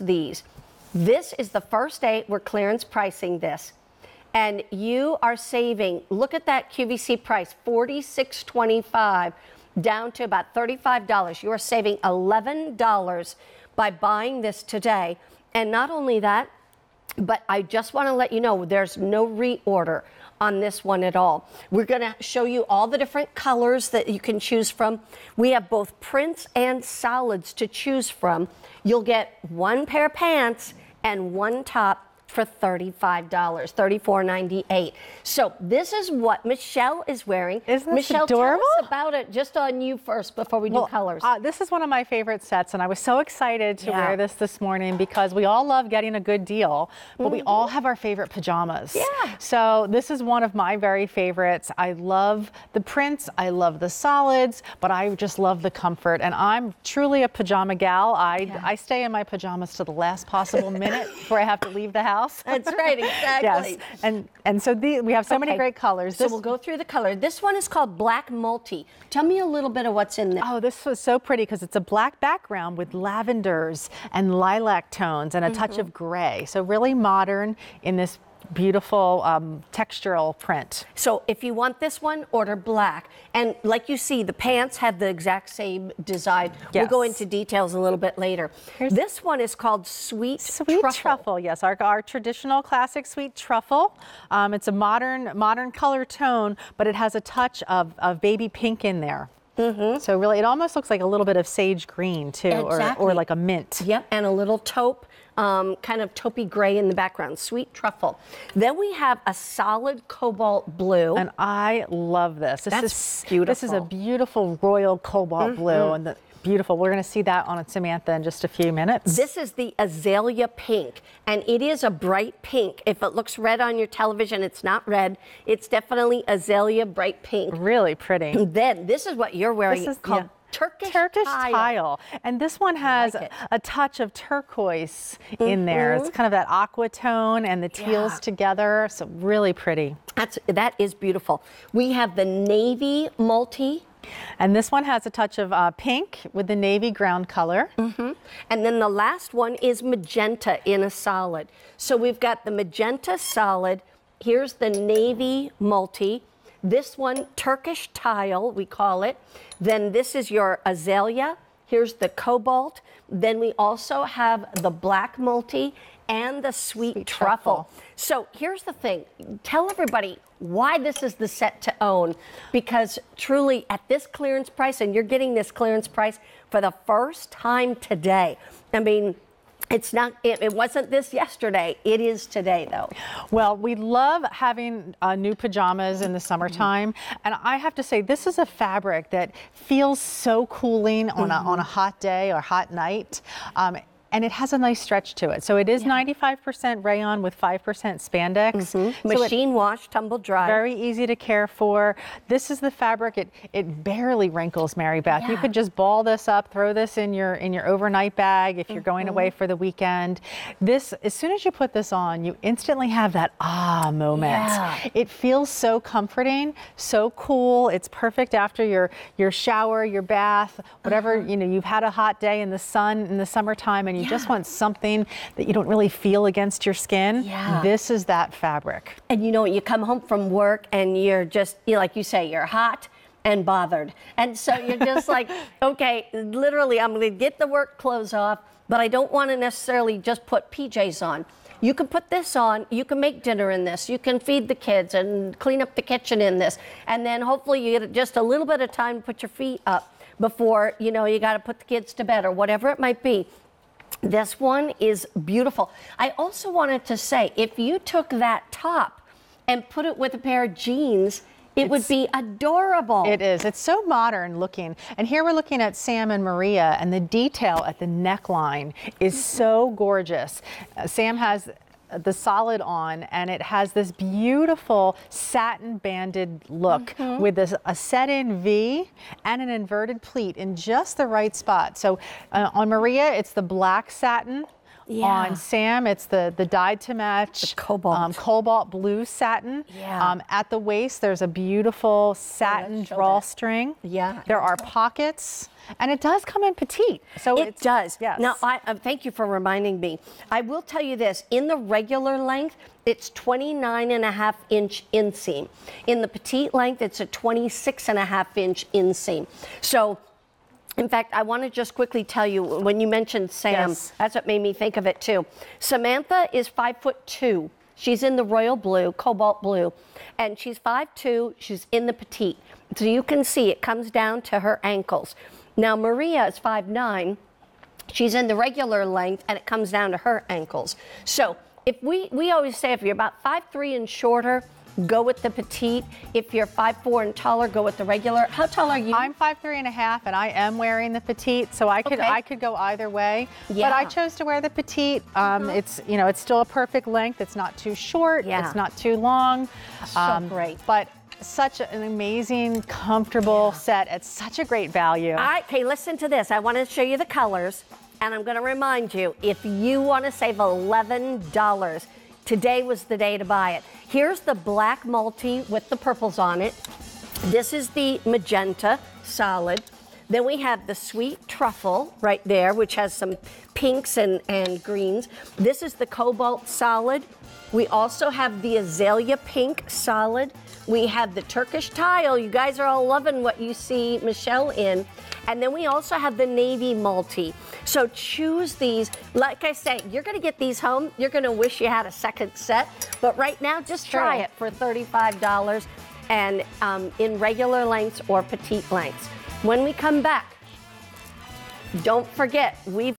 these. This is the first day we're clearance pricing this. And you are saving, look at that QVC price, $46.25 down to about $35. You are saving $11 by buying this today. And not only that, but I just want to let you know there's no reorder on this one at all. We're going to show you all the different colors that you can choose from. We have both prints and solids to choose from. You'll get one pair of pants and one top for $35, $34.98. So this is what Michelle is wearing. Isn't Michelle, adorable? tell us about it just on you first before we well, do colors. Uh, this is one of my favorite sets, and I was so excited to yeah. wear this this morning because we all love getting a good deal, but mm -hmm. we mm-hmm. all have our favorite pajamas. Yeah. So this is one of my very favorites. I love the prints, I love the solids, but I just love the comfort, and I'm truly a pajama gal. I, yeah. I stay in my pajamas to the last possible minute before I have to leave the house. That's right, exactly. yes, and and so the, we have so okay. many great colors. so this, we'll go through the color. This one is called black multi. Tell me a little bit of what's in there. Oh, this was so pretty because it's a black background with lavenders and lilac tones and a mm -hmm. touch mm-hmm. of gray. So really modern in this beautiful um, textural print. So if you want this one, order black. And like you see, the pants have the exact same design. Yes. We'll go into details a little bit later. Here's this one is called Sweet, sweet truffle. truffle. Yes, our, our traditional classic Sweet Truffle. Um, it's a modern, modern color tone, but it has a touch of, of baby pink in there. Mm -hmm. So really, it almost looks like a little bit of sage green too, exactly. or, or like a mint. Yep, and a little taupe um, kind of taupey gray in the background, sweet truffle. Then we have a solid cobalt blue. And I love this. This That's is beautiful. This is a beautiful royal cobalt mm-hmm. blue. And the, beautiful. We're going to see that on Samantha in just a few minutes. This is the azalea pink, and it is a bright pink. If it looks red on your television, it's not red. It's definitely azalea bright pink. Really pretty. And then this is what you're wearing. This is called yeah. Turkish, Turkish tile. tile. And this one has like a touch of turquoise mm-hmm. in there. It's mm-hmm. kind of that aqua tone and the teals yeah. together. So really pretty. That's that is beautiful. We have the navy multi. And this one has a touch of uh, pink with the navy ground color. Mm-hmm. And then the last one is magenta in a solid. So we've got the magenta solid. Here's the navy multi. This one, Turkish tile, we call it. Then this is your azalea. Here's the cobalt. Then we also have the black multi and the sweet, sweet truffle. truffle. So here's the thing tell everybody why this is the set to own because truly at this clearance price, and you're getting this clearance price for the first time today. I mean, it's not, it, it, wasn't this yesterday. It is today, though. Well, we love having uh, new pajamas in the summertime. Mm-hmm. And I have to say, this is a fabric that feels so cooling mm-hmm. on, a, mm-hmm. on a hot day or hot night. Um, and it has a nice stretch to it. So it is 95% rayon with 5% spandex. Mm-hmm. Machine so wash, tumble dry. Very easy to care for. This is the fabric. It it barely wrinkles, Mary Beth. Yeah. You could just ball this up, throw this in your in your overnight bag if you're mm-hmm. going away mm-hmm. for the weekend. This as soon as you put this on, you instantly have that ah moment. Yeah. It feels so comforting, so cool. It's perfect after your your shower, your bath, whatever, uh-huh. you know, you've had a hot day in the sun in the summertime and you yeah. just want something that you don't really feel against your skin, yeah. this is that fabric. And you know, you come home from work and you're just, like you say, you're hot and bothered. And so you're just like, okay, literally, I'm going to get the work clothes off, but I don't want to necessarily just put PJs on. You can put this on, you can make dinner in this, you can feed the kids and clean up the kitchen in this. And then hopefully you get just a little bit of time to put your feet up before, you know, you got to put the kids to bed or whatever it might be. This one is beautiful. I also wanted to say, if you took that top and put it with a pair of jeans, it it's, would be adorable. It is. It's so modern looking. And here we're looking at Sam and Maria, and the detail at the neckline is mm-hmm. so gorgeous. Uh, Sam has the solid on and it has this beautiful satin banded look mm -hmm. with a, a, set in V and an inverted pleat in just the right spot. So uh, on Maria, it's the black satin yeah. on Sam. It's the the dyed to match the cobalt um, cobalt blue satin. Yeah. Um, at the waist, there's a beautiful oh, satin oh, drawstring. Yeah. There are pockets. And it does come in petite. So it does. Yes. Now, I, um, thank you for reminding me. I will tell you this in the regular length, it's 29 and a half inch inseam. In the petite length, it's a 26 and a half inch inseam. So in fact, I want to just quickly tell you when you mentioned Sam, yes. that's what made me think of it too. Samantha is five foot two. She's in the royal blue, cobalt blue, and she's five two. She's in the petite. So you can see it comes down to her ankles. Now, Maria is five nine. She's in the regular length and it comes down to her ankles. So if we, we always say if you're about five three and shorter, go with the petite. If you're 5'4 and taller, go with the regular. How tall are you? I'm 5'3 and a half, and I am wearing the petite, so I could okay. I could go either way. Yeah. But I chose to wear the petite. Um, mm-hmm. It's you know it's still a perfect length. It's not too short. Yeah. It's not too long. So um, great. But such an amazing, comfortable yeah. set at such a great value. All right, okay, listen to this. I want to show you the colors. And I'm going to remind you if you want to save $11, Today was the day to buy it. Here's the black multi with the purples on it. This is the magenta solid. Then we have the sweet truffle right there, which has some pinks and, and greens. This is the cobalt solid. We also have the azalea pink solid. We have the Turkish tile. You guys are all loving what you see Michelle in. And then we also have the navy multi. So choose these. Like I say, you're going to get these home. You're going to wish you had a second set. But right now, just sure. try it for $35 and um, in regular lengths or petite lengths. When we come back, don't forget, we've